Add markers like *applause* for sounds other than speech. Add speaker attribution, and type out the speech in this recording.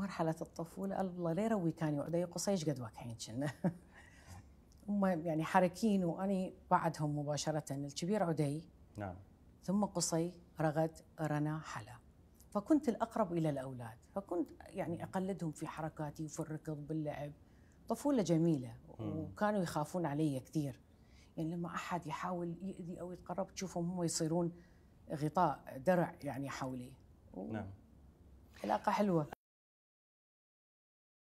Speaker 1: مرحله الطفوله الله ليه رويتاني وعدي ايش أيوة، قد واكحين كنا *laughs* هم يعني حركين واني بعدهم مباشره الكبير عدي نعم ثم قصي رغد رنا حلا فكنت الاقرب الى الاولاد فكنت يعني اقلدهم في حركاتي وفي الركض باللعب طفوله جميله وكانوا يخافون علي كثير يعني لما احد يحاول يأذي او يتقرب تشوفهم هم يصيرون
Speaker 2: غطاء درع يعني حولي نعم علاقه حلوه